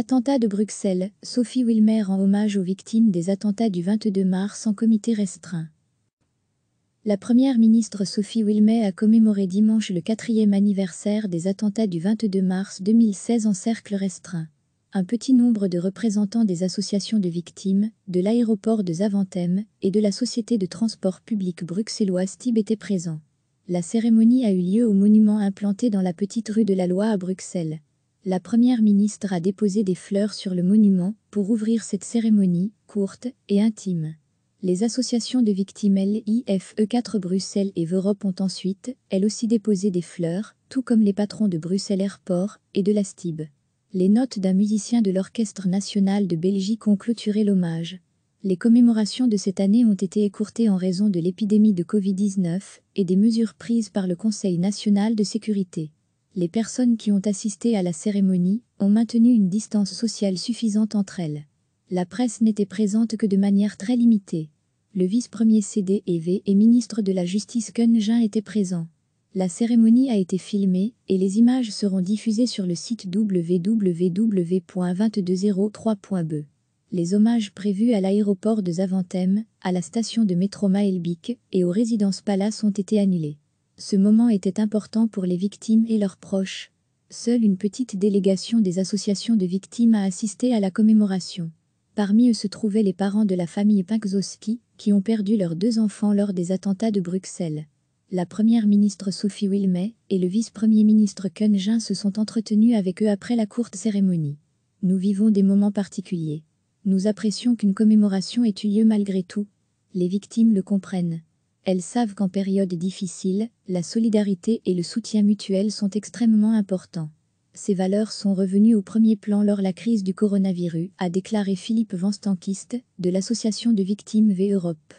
Attentat de Bruxelles, Sophie Wilmer rend hommage aux victimes des attentats du 22 mars en comité restreint. La première ministre Sophie Wilmer a commémoré dimanche le quatrième anniversaire des attentats du 22 mars 2016 en cercle restreint. Un petit nombre de représentants des associations de victimes, de l'aéroport de Zaventem et de la société de transport public bruxelloise TIB étaient présents. La cérémonie a eu lieu au monument implanté dans la petite rue de la Loi à Bruxelles la Première ministre a déposé des fleurs sur le monument pour ouvrir cette cérémonie, courte et intime. Les associations de victimes LIFE4 Bruxelles et Europe ont ensuite, elles aussi, déposé des fleurs, tout comme les patrons de Bruxelles Airport et de la STIB. Les notes d'un musicien de l'Orchestre national de Belgique ont clôturé l'hommage. Les commémorations de cette année ont été écourtées en raison de l'épidémie de Covid-19 et des mesures prises par le Conseil national de sécurité les personnes qui ont assisté à la cérémonie ont maintenu une distance sociale suffisante entre elles. La presse n'était présente que de manière très limitée. Le vice-premier CDEV et ministre de la Justice Jin étaient présents. La cérémonie a été filmée et les images seront diffusées sur le site www.2203.be. Les hommages prévus à l'aéroport de Zaventem, à la station de métro Maelbik et aux résidences Palace ont été annulés. Ce moment était important pour les victimes et leurs proches. Seule une petite délégation des associations de victimes a assisté à la commémoration. Parmi eux se trouvaient les parents de la famille Pinkzowski, qui ont perdu leurs deux enfants lors des attentats de Bruxelles. La première ministre Sophie Wilmay et le vice-premier ministre Kunjin se sont entretenus avec eux après la courte cérémonie. Nous vivons des moments particuliers. Nous apprécions qu'une commémoration ait eu lieu malgré tout. Les victimes le comprennent. Elles savent qu'en période difficile, la solidarité et le soutien mutuel sont extrêmement importants. Ces valeurs sont revenues au premier plan lors la crise du coronavirus, a déclaré Philippe Stankiste de l'association de victimes V Europe.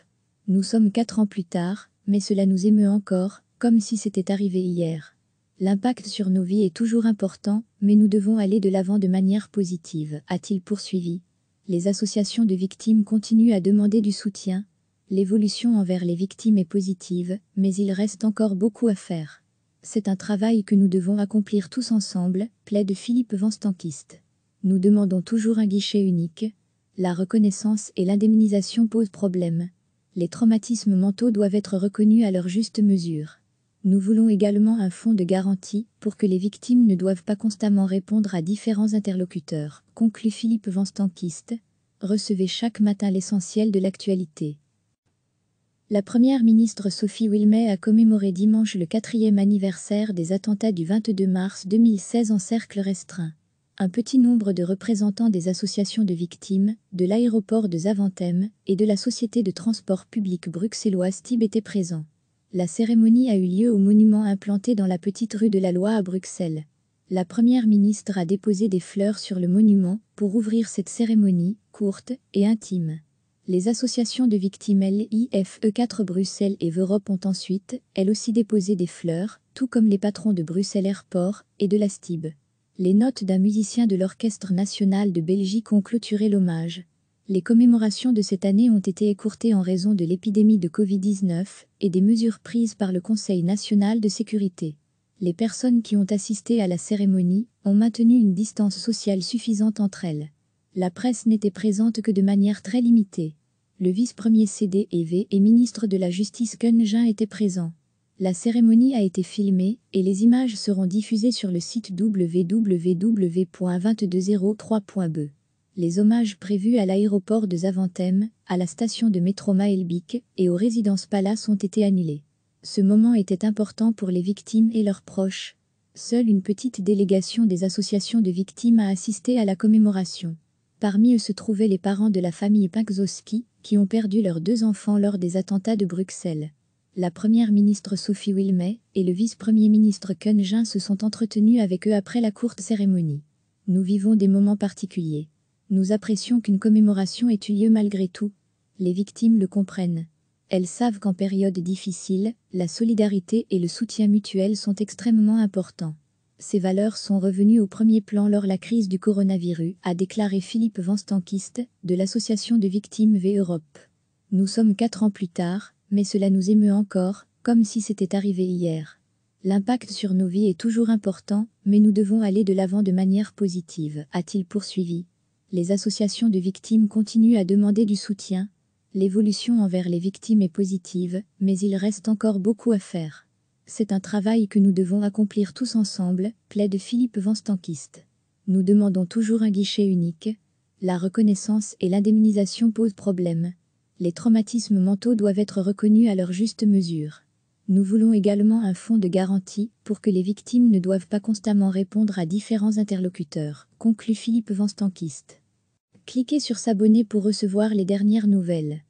Nous sommes quatre ans plus tard, mais cela nous émeut encore, comme si c'était arrivé hier. L'impact sur nos vies est toujours important, mais nous devons aller de l'avant de manière positive, a-t-il poursuivi. Les associations de victimes continuent à demander du soutien, L'évolution envers les victimes est positive, mais il reste encore beaucoup à faire. C'est un travail que nous devons accomplir tous ensemble, plaide Philippe Van Stankiste. Nous demandons toujours un guichet unique. La reconnaissance et l'indemnisation posent problème. Les traumatismes mentaux doivent être reconnus à leur juste mesure. Nous voulons également un fonds de garantie pour que les victimes ne doivent pas constamment répondre à différents interlocuteurs, conclut Philippe Van Stankiste. Recevez chaque matin l'essentiel de l'actualité. La première ministre Sophie Wilmay a commémoré dimanche le quatrième anniversaire des attentats du 22 mars 2016 en cercle restreint. Un petit nombre de représentants des associations de victimes, de l'aéroport de Zaventem et de la société de transport public bruxelloise TIB étaient présents. La cérémonie a eu lieu au monument implanté dans la petite rue de la Loi à Bruxelles. La première ministre a déposé des fleurs sur le monument pour ouvrir cette cérémonie courte et intime les associations de victimes LIFE4 Bruxelles et Europe ont ensuite, elles aussi déposé des fleurs, tout comme les patrons de Bruxelles Airport et de la STIB. Les notes d'un musicien de l'Orchestre national de Belgique ont clôturé l'hommage. Les commémorations de cette année ont été écourtées en raison de l'épidémie de Covid-19 et des mesures prises par le Conseil national de sécurité. Les personnes qui ont assisté à la cérémonie ont maintenu une distance sociale suffisante entre elles. La presse n'était présente que de manière très limitée. Le vice-premier CDEV et ministre de la Justice Kunjin était présents. La cérémonie a été filmée et les images seront diffusées sur le site www.2203.be. Les hommages prévus à l'aéroport de Zaventem, à la station de métro Maelbik et aux résidences Palace ont été annulés. Ce moment était important pour les victimes et leurs proches. Seule une petite délégation des associations de victimes a assisté à la commémoration. Parmi eux se trouvaient les parents de la famille Pankzowski, qui ont perdu leurs deux enfants lors des attentats de Bruxelles. La première ministre Sophie Wilmay et le vice-premier ministre Kunjin se sont entretenus avec eux après la courte cérémonie. Nous vivons des moments particuliers. Nous apprécions qu'une commémoration ait eu lieu malgré tout. Les victimes le comprennent. Elles savent qu'en période difficile, la solidarité et le soutien mutuel sont extrêmement importants ces valeurs sont revenues au premier plan lors la crise du coronavirus, a déclaré Philippe Van Stankiste de l'association de victimes V Europe. Nous sommes quatre ans plus tard, mais cela nous émeut encore, comme si c'était arrivé hier. L'impact sur nos vies est toujours important, mais nous devons aller de l'avant de manière positive, a-t-il poursuivi. Les associations de victimes continuent à demander du soutien. L'évolution envers les victimes est positive, mais il reste encore beaucoup à faire. C'est un travail que nous devons accomplir tous ensemble, plaide Philippe Vanstankiste. Nous demandons toujours un guichet unique. La reconnaissance et l'indemnisation posent problème. Les traumatismes mentaux doivent être reconnus à leur juste mesure. Nous voulons également un fonds de garantie pour que les victimes ne doivent pas constamment répondre à différents interlocuteurs, conclut Philippe Vanstankiste. Cliquez sur S'abonner pour recevoir les dernières nouvelles.